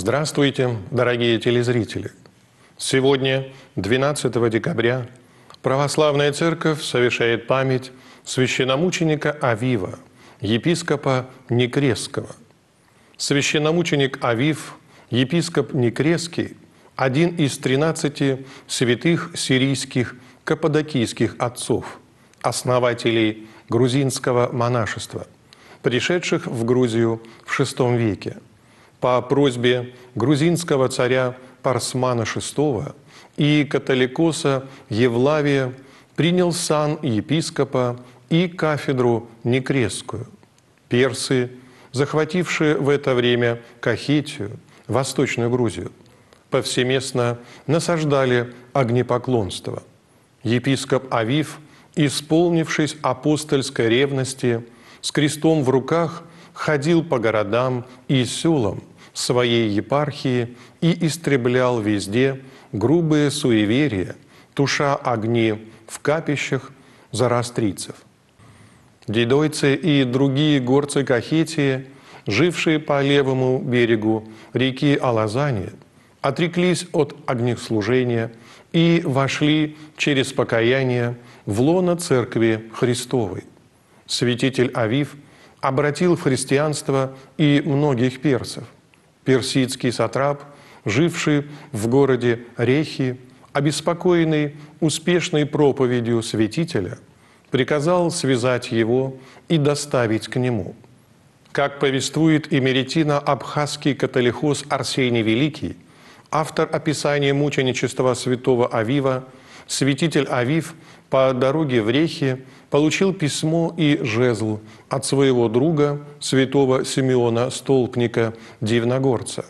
Здравствуйте, дорогие телезрители! Сегодня, 12 декабря, Православная Церковь совершает память священномученика Авива, епископа Некресского. Священномученик Авив, епископ Некресский, один из 13 святых сирийских каппадокийских отцов, основателей грузинского монашества, пришедших в Грузию в VI веке – по просьбе грузинского царя Парсмана VI и католикоса Евлавия принял сан епископа и кафедру Некресскую. Персы, захватившие в это время Кахетию, Восточную Грузию, повсеместно насаждали огнепоклонство. Епископ Авив, исполнившись апостольской ревности, с крестом в руках ходил по городам и селам, своей епархии и истреблял везде грубые суеверия, туша огни в капищах зарастрицев. Дидойцы и другие горцы Кахетии, жившие по левому берегу реки Алазани, отреклись от огнеслужения и вошли через покаяние в лоно Церкви Христовой. Святитель Авив обратил в христианство и многих персов персидский сатрап, живший в городе Рехи, обеспокоенный успешной проповедью святителя, приказал связать его и доставить к нему. Как повествует эмеретино-абхазский католихос Арсений Великий, автор описания мученичества святого Авива – святитель Авив по дороге в Рехи получил письмо и жезл от своего друга, святого Симеона Столпника, дивногорца,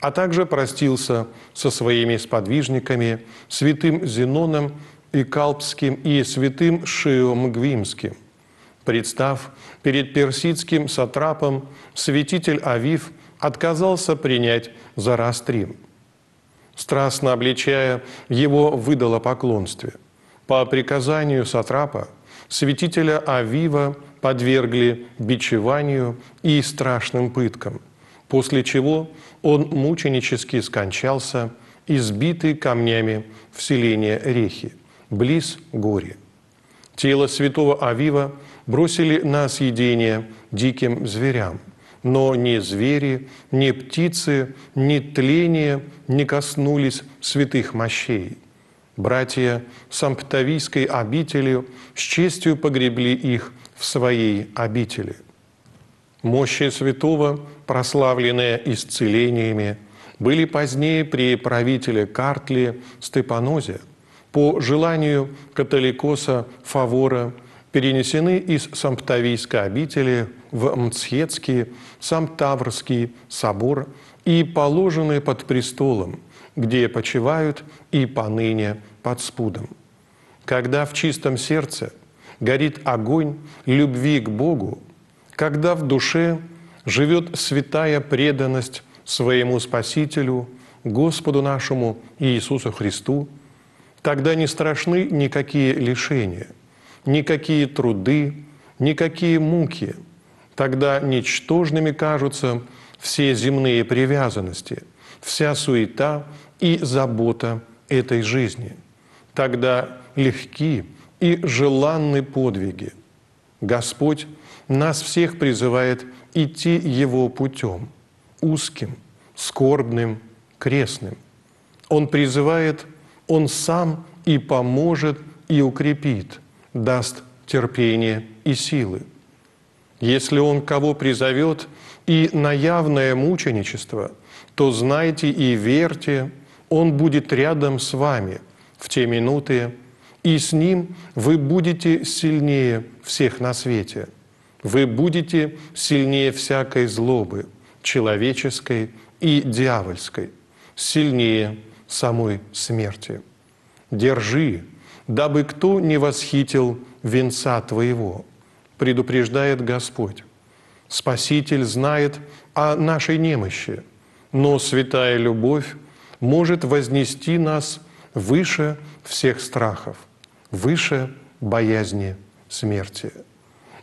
а также простился со своими сподвижниками, святым Зеноном и Калпским и святым Шиом Гвимским. Представ перед персидским сатрапом, святитель Авив отказался принять за растрим – страстно обличая его, выдало поклонстве. По приказанию Сатрапа святителя Авива подвергли бичеванию и страшным пыткам, после чего он мученически скончался, избитый камнями в селение Рехи, близ горе. Тело святого Авива бросили на съедение диким зверям – но ни звери, ни птицы, ни тление не коснулись святых мощей. Братья Самптавийской обители с честью погребли их в своей обители. Мощи святого, прославленные исцелениями, были позднее при правителе Картли Степанозе по желанию католикоса Фавора – перенесены из Самптавийской обители в Мцхетский, Самтаврский собор и положены под престолом, где почивают и поныне под спудом. Когда в чистом сердце горит огонь любви к Богу, когда в душе живет святая преданность своему Спасителю, Господу нашему Иисусу Христу, тогда не страшны никакие лишения – никакие труды, никакие муки. Тогда ничтожными кажутся все земные привязанности, вся суета и забота этой жизни. Тогда легки и желанны подвиги. Господь нас всех призывает идти Его путем, узким, скорбным, крестным. Он призывает, Он сам и поможет, и укрепит – даст терпение и силы. Если он кого призовет и на явное мученичество, то знайте и верьте, он будет рядом с вами в те минуты, и с ним вы будете сильнее всех на свете. Вы будете сильнее всякой злобы, человеческой и дьявольской, сильнее самой смерти. Держи дабы кто не восхитил венца Твоего, предупреждает Господь. Спаситель знает о нашей немощи, но святая любовь может вознести нас выше всех страхов, выше боязни смерти.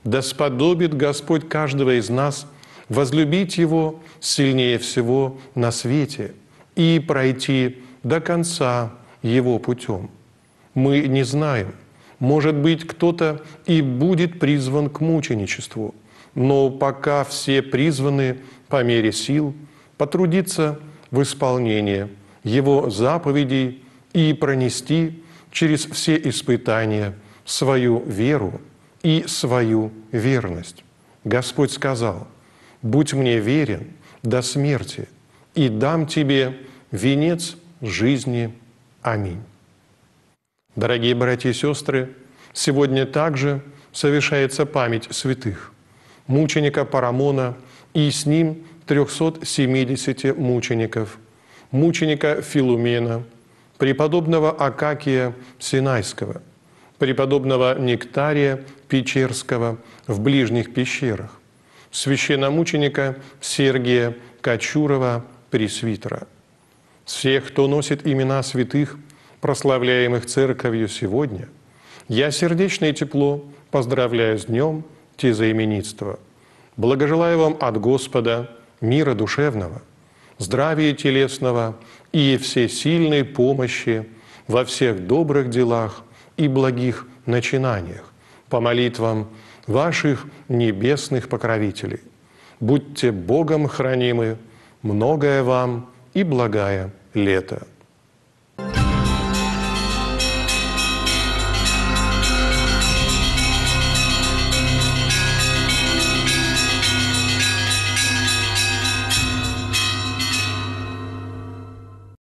Да сподобит Господь каждого из нас возлюбить Его сильнее всего на свете и пройти до конца Его путем – мы не знаем. Может быть, кто-то и будет призван к мученичеству, но пока все призваны по мере сил потрудиться в исполнении его заповедей и пронести через все испытания свою веру и свою верность. Господь сказал, «Будь мне верен до смерти, и дам тебе венец жизни. Аминь». Дорогие братья и сестры, сегодня также совершается память святых, мученика Парамона и с ним 370 мучеников, мученика Филумена, преподобного Акакия Синайского, преподобного Нектария Печерского в ближних пещерах, священномученика Сергия Кочурова Пресвитера. Всех, кто носит имена святых – прославляемых Церковью сегодня, я сердечное тепло поздравляю с днем тезаименитства. Благожелаю вам от Господа мира душевного, здравия телесного и всесильной помощи во всех добрых делах и благих начинаниях по молитвам ваших небесных покровителей. Будьте Богом хранимы, многое вам и благая лето.